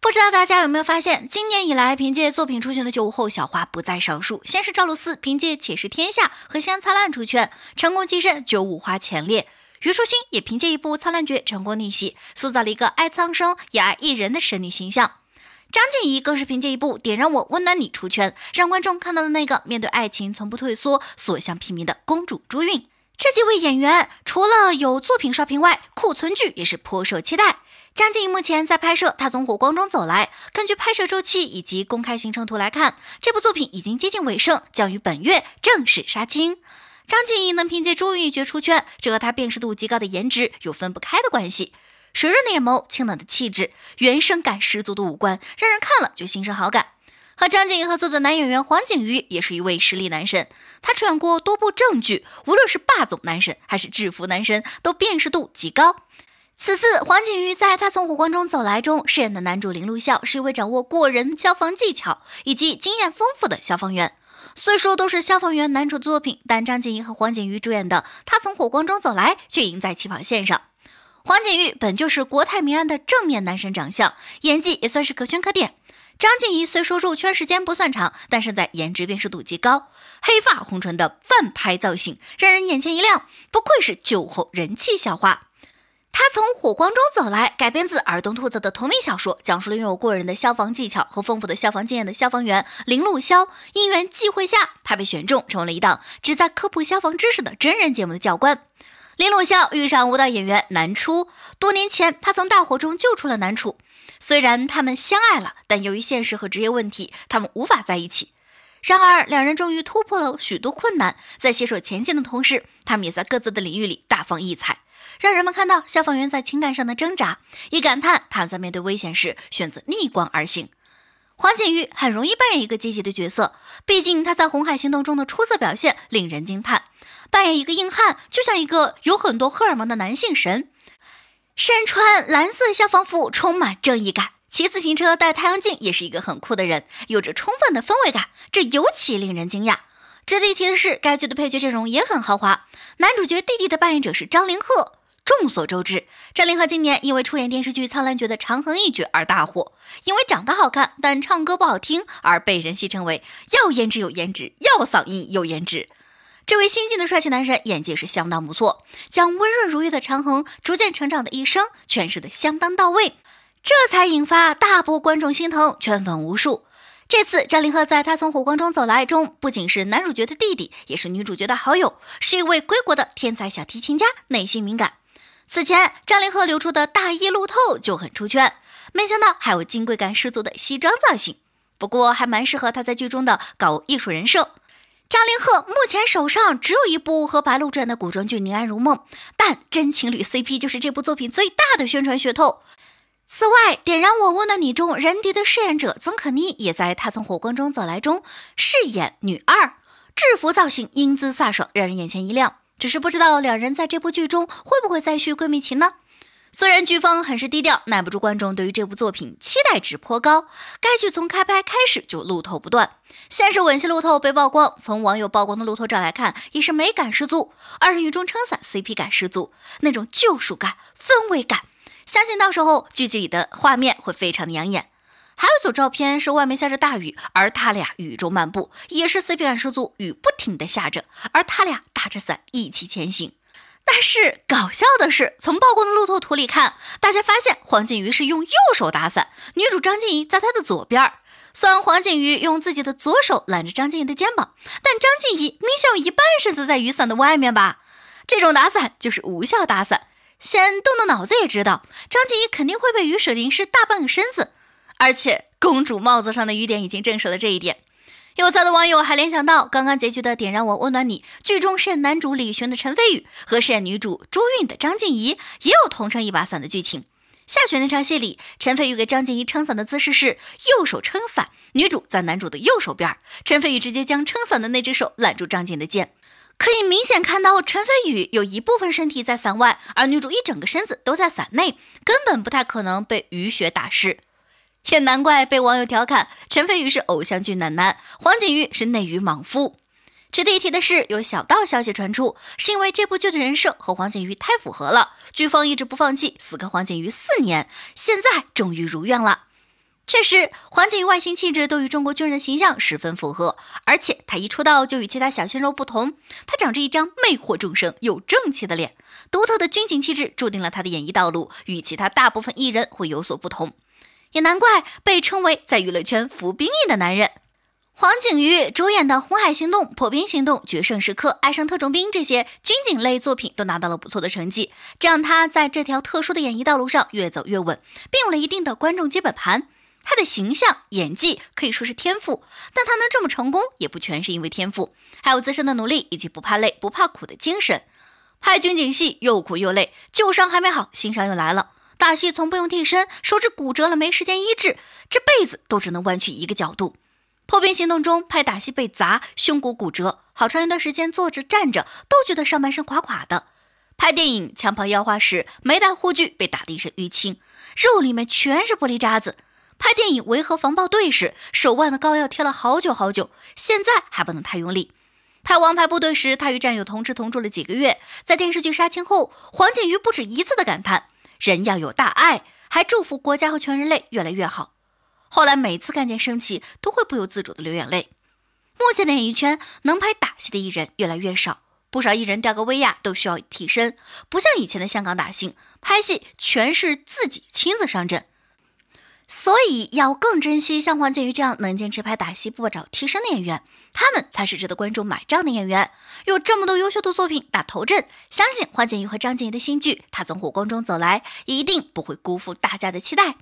不知道大家有没有发现，今年以来凭借作品出圈的九五后小花不在少数。先是赵露思凭借《且试天下》和《香灿烂》出圈，成功跻身九五花前列；虞书欣也凭借一部《苍兰诀》成功逆袭，塑造了一个爱苍生也爱艺人的神女形象。张婧仪更是凭借一部《点燃我，温暖你》出圈，让观众看到了那个面对爱情从不退缩、所向披靡的公主朱韵。这几位演员除了有作品刷屏外，库存剧也是颇受期待。张婧仪目前在拍摄《她从火光中走来》，根据拍摄周期以及公开行程图来看，这部作品已经接近尾声，将于本月正式杀青。张婧仪能凭借《朱玉一绝》出圈，这和她辨识度极高的颜值有分不开的关系。水润的眼眸，清冷的气质，原生感十足的五官，让人看了就心生好感。和张静怡合作的男演员黄景瑜也是一位实力男神，他出演过多部正剧，无论是霸总男神还是制服男神，都辨识度极高。此次黄景瑜在他从火光中走来中饰演的男主林路笑是一位掌握过人消防技巧以及经验丰富的消防员。虽说都是消防员男主作品，但张静怡和黄景瑜主演的他从火光中走来却赢在起跑线上。黄景瑜本就是国泰民安的正面男神，长相演技也算是可圈可点。张静怡虽说入圈时间不算长，但是在颜值辨识度极高，黑发红唇的半拍造型让人眼前一亮，不愧是酒后人气小花。她从火光中走来，改编自耳东兔子的同名小说，讲述了拥有过人的消防技巧和丰富的消防经验的消防员林露霄，因缘际会下，他被选中成为了一档旨在科普消防知识的真人节目的教官。林鲁笑遇上舞蹈演员南初，多年前他从大火中救出了南初，虽然他们相爱了，但由于现实和职业问题，他们无法在一起。然而，两人终于突破了许多困难，在携手前进的同时，他们也在各自的领域里大放异彩，让人们看到消防员在情感上的挣扎，也感叹他在面对危险时选择逆光而行。黄景瑜很容易扮演一个积极的角色，毕竟他在《红海行动》中的出色表现令人惊叹。扮演一个硬汉，就像一个有很多荷尔蒙的男性神，身穿蓝色消防服，充满正义感；骑自行车戴太阳镜，也是一个很酷的人，有着充分的氛围感，这尤其令人惊讶。值得一提的是，该剧的配角阵容也很豪华，男主角弟弟的扮演者是张凌赫。众所周知，张凌赫今年因为出演电视剧《苍兰诀》的长珩一角而大火，因为长得好看但唱歌不好听而被人戏称为“要颜值有颜值，要嗓音有颜值”。这位新晋的帅气男神演技是相当不错，将温润如玉的长珩逐渐成长的一生诠释的相当到位，这才引发大波观众心疼，圈粉无数。这次张凌赫在《他从火光中走来》中不仅是男主角的弟弟，也是女主角的好友，是一位归国的天才小提琴家，内心敏感。此前，张凌赫流出的大衣露透就很出圈，没想到还有金贵感十足的西装造型，不过还蛮适合他在剧中的搞艺术人设。张凌赫目前手上只有一部和白鹿主演的古装剧《宁安如梦》，但真情侣 CP 就是这部作品最大的宣传噱头。此外，《点燃我温暖你》中任迪的饰演者曾可妮，也在《他从火光中走来》中饰演女二，制服造型英姿飒爽，让人眼前一亮。只是不知道两人在这部剧中会不会再续闺蜜情呢？虽然剧方很是低调，耐不住观众对于这部作品期待值颇高。该剧从开拍开始就路透不断，先是吻戏路透被曝光，从网友曝光的路透照来看，也是美感十足，二人雨中撑伞，CP 感十足，那种救赎感、氛围感，相信到时候剧集里的画面会非常的养眼。还有一组照片是外面下着大雨，而他俩雨中漫步，也是 CP 感十足。雨不停的下着，而他俩打着伞一起前行。但是搞笑的是，从曝光的路透图里看，大家发现黄景瑜是用右手打伞，女主张静怡在他的左边。虽然黄景瑜用自己的左手揽着张静怡的肩膀，但张静怡明显有一半身子在雨伞的外面吧？这种打伞就是无效打伞，先动动脑子也知道，张静怡肯定会被雨水淋湿大半个身子。而且，公主帽子上的雨点已经证实了这一点。有在的网友还联想到刚刚结局的点，燃我温暖你。剧中饰演男主李峋的陈飞宇和饰演女主朱韵的张婧仪也有同撑一把伞的剧情。下雪那场戏里，陈飞宇给张婧仪撑伞的姿势是右手撑伞，女主在男主的右手边。陈飞宇直接将撑伞的那只手揽住张婧的肩，可以明显看到陈飞宇有一部分身体在伞外，而女主一整个身子都在伞内，根本不太可能被雨雪打湿。也难怪被网友调侃，陈飞宇是偶像剧暖男，黄景瑜是内娱莽夫。值得一提的是，有小道消息传出，是因为这部剧的人设和黄景瑜太符合了，剧方一直不放弃，死磕黄景瑜四年，现在终于如愿了。确实，黄景瑜外形气质都与中国军人的形象十分符合，而且他一出道就与其他小鲜肉不同，他长着一张魅惑众生又正气的脸，独特的军警气质注定了他的演艺道路与其他大部分艺人会有所不同。也难怪被称为在娱乐圈服兵役的男人，黄景瑜主演的《红海行动》《破冰行动》《决胜时刻》《爱上特种兵》这些军警类作品都拿到了不错的成绩，这让他在这条特殊的演艺道路上越走越稳，并有了一定的观众基本盘。他的形象、演技可以说是天赋，但他能这么成功，也不全是因为天赋，还有自身的努力以及不怕累、不怕苦的精神。拍军警戏又苦又累，旧伤还没好，新伤又来了。打戏从不用替身，手指骨折了没时间医治，这辈子都只能弯曲一个角度。破冰行动中拍打戏被砸，胸骨骨折，好长一段时间坐着站着都觉得上半身垮垮的。拍电影抢跑妖花时没戴护具被打的一身淤青，肉里面全是玻璃渣子。拍电影维和防暴队时手腕的膏药贴了好久好久，现在还不能太用力。拍王牌部队时他与战友同吃同住了几个月，在电视剧杀青后，黄景瑜不止一次的感叹。人要有大爱，还祝福国家和全人类越来越好。后来每次看见升旗，都会不由自主的流眼泪。目前的演艺圈能拍打戏的艺人越来越少，不少艺人吊个威亚都需要替身，不像以前的香港打星，拍戏全是自己亲自上阵。所以要更珍惜像黄景瑜这样能坚持拍打戏不找替身的演员，他们才是值得观众买账的演员。有这么多优秀的作品打头阵，相信黄景瑜和张婧仪的新剧《他从火光中走来》一定不会辜负大家的期待。